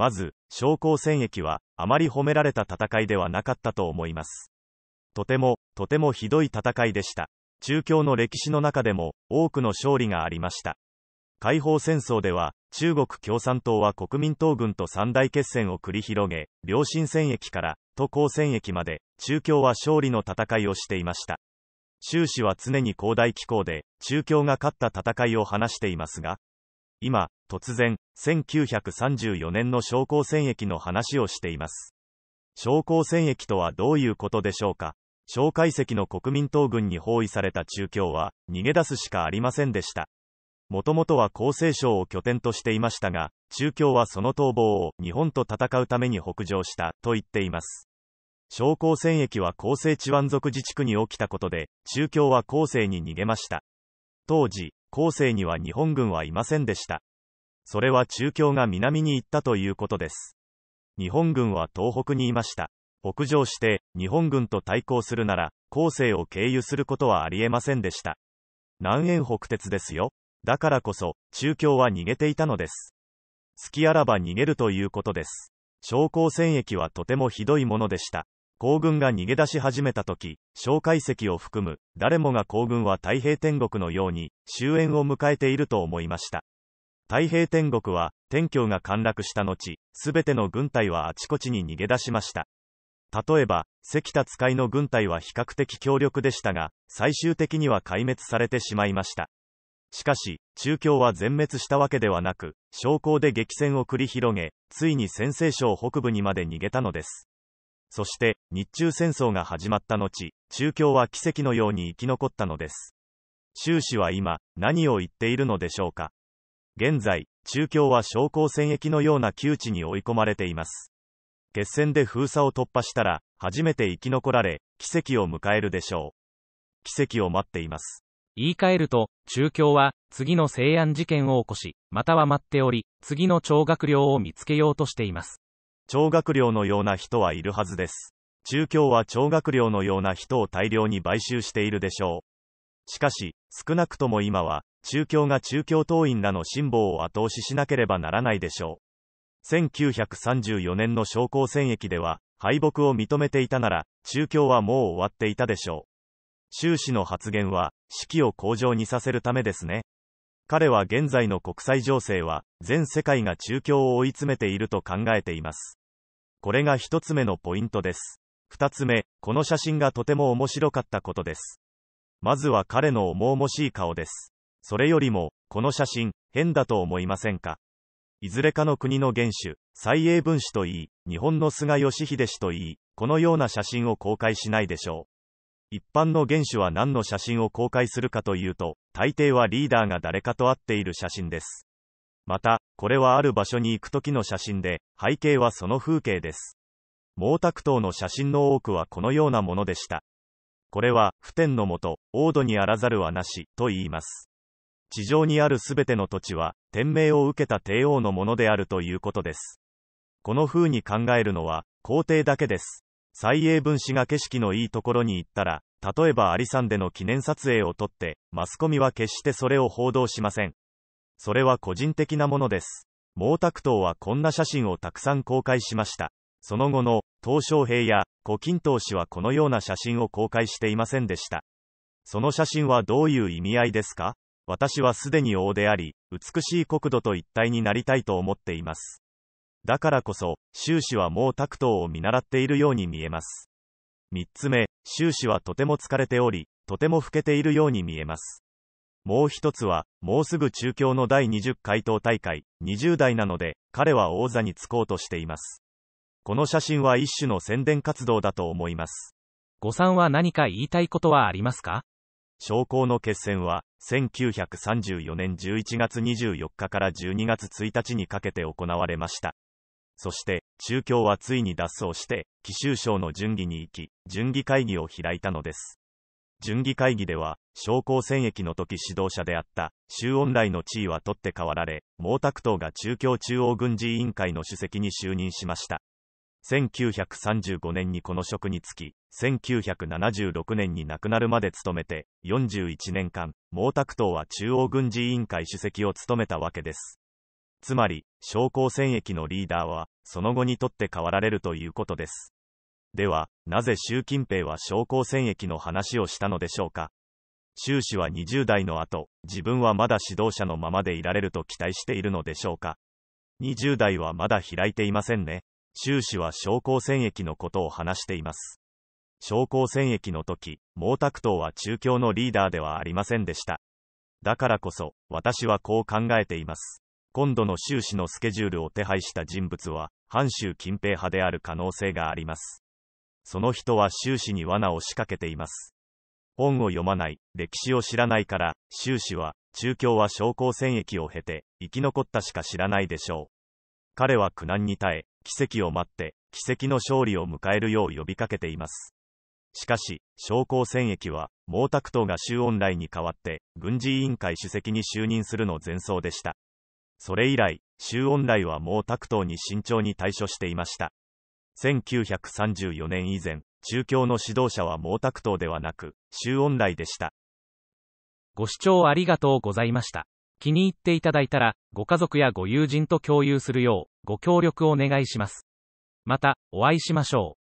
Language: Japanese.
まず、昇降戦役は、あまり褒められた戦いではなかったと思います。とても、とてもひどい戦いでした。中共の歴史の中でも、多くの勝利がありました。解放戦争では、中国共産党は国民党軍と三大決戦を繰り広げ、両親戦役から、都高戦役まで、中共は勝利の戦いをしていました。習氏は常に広大機構で、中共が勝った戦いを話していますが、今、突然、1934年の商工戦役の話をしています。商工戦役とはどういうことでしょうか蒋介石の国民党軍に包囲された中共は、逃げ出すしかありませんでした。もともとは厚生省を拠点としていましたが、中共はその逃亡を日本と戦うために北上したと言っています。商工戦役は厚生地安族自治区に起きたことで、中共は厚生に逃げました。当時、後世には日本軍はいませんでした。それは中共が南に行ったということです。日本軍は東北にいました。北上して、日本軍と対抗するなら、後世を経由することはありえませんでした。南縁北鉄ですよ。だからこそ、中京は逃げていたのです。隙あらば逃げるということです。商工戦役はとてもひどいものでした。行軍が逃げ出し始めた時、蒋介石を含む、誰もが行軍は太平天国のように、終焉を迎えていると思いました。太平天国は、天教が陥落した後、すべての軍隊はあちこちに逃げ出しました。例えば、関田使いの軍隊は比較的強力でしたが、最終的には壊滅されてしまいました。しかし、中共は全滅したわけではなく、将校で激戦を繰り広げ、ついに陝西省北部にまで逃げたのです。そして、日中戦争が始まった後、中共は奇跡のように生き残ったのです。習氏は今、何を言っているのでしょうか。現在、中共は商工戦役のような窮地に追い込まれています。決戦で封鎖を突破したら、初めて生き残られ、奇跡を迎えるでしょう。奇跡を待っています。言い換えると、中共は、次の西安事件を起こし、または待っており、次の超学量を見つけようとしています。長学寮のような人はいるはずです。中共は長学寮のような人を大量に買収しているでしょう。しかし、少なくとも今は、中共が中共党員らの辛抱を後押ししなければならないでしょう。1934年の商工戦役では、敗北を認めていたなら、中共はもう終わっていたでしょう。習氏の発言は、士気を向上にさせるためですね。彼は現在の国際情勢は、全世界が中共を追い詰めていると考えています。これが一つ目のポイントです。二つ目、この写真がとても面白かったことです。まずは彼の重々しい顔です。それよりも、この写真、変だと思いませんかいずれかの国の元首、蔡英文氏といい、日本の菅義偉氏といい、このような写真を公開しないでしょう。一般の元首は何の写真を公開するかというと、大抵はリーダーが誰かと会っている写真です。また、これはある場所に行く時の写真で、背景はその風景です。毛沢東の写真の多くはこのようなものでした。これは、普天のもと、王土にあらざるはなし、と言います。地上にあるすべての土地は、天命を受けた帝王のものであるということです。この風に考えるのは、皇帝だけです。蔡英文氏が景色のいいところに行ったら、例えばサンでの記念撮影を撮って、マスコミは決してそれを報道しません。それは個人的なものです。毛沢東はこんな写真をたくさん公開しました。その後の、鄧小平や、胡錦涛氏はこのような写真を公開していませんでした。その写真はどういう意味合いですか私はすでに王であり、美しい国土と一体になりたいと思っています。だからこそ、習氏は毛沢東を見習っているように見えます。三つ目、習氏はとても疲れており、とても老けているように見えます。もう一つは、もうすぐ中京の第20回答大会、20代なので、彼は王座に就こうとしています。この写真は一種の宣伝活動だと思います。誤算は何か言いたいことはありますか将校の決戦は、1934年11月24日から12月1日にかけて行われました。そして、中共はついに脱走して、貴州省の準備に行き、準備会議を開いたのです。準議会議では、商工戦役の時指導者であった、周恩来の地位は取って代わられ、毛沢東が中共中央軍事委員会の主席に就任しました。1935年にこの職に就き、1976年に亡くなるまで務めて、41年間、毛沢東は中央軍事委員会主席を務めたわけです。つまり、商工戦役のリーダーは、その後に取って代わられるということです。では、なぜ習近平は商工戦役の話をしたのでしょうか。習氏は20代の後、自分はまだ指導者のままでいられると期待しているのでしょうか。20代はまだ開いていませんね。習氏は商工戦役のことを話しています。商工戦役の時、毛沢東は中共のリーダーではありませんでした。だからこそ、私はこう考えています。今度の習氏のスケジュールを手配した人物は、阪州近平派である可能性があります。その人は終始に罠を仕掛けています。本を読まない、歴史を知らないから、終始は、中共は昇降戦役を経て、生き残ったしか知らないでしょう。彼は苦難に耐え、奇跡を待って、奇跡の勝利を迎えるよう呼びかけています。しかし、昇降戦役は、毛沢東が周恩来に代わって、軍事委員会主席に就任するの前奏でした。それ以来、周恩来は毛沢東に慎重に対処していました。1934年以前、中共の指導者は毛沢東ではなく、周恩来でした。ご視聴ありがとうございました。気に入っていただいたら、ご家族やご友人と共有するよう、ご協力をお願いします。また、お会いしましょう。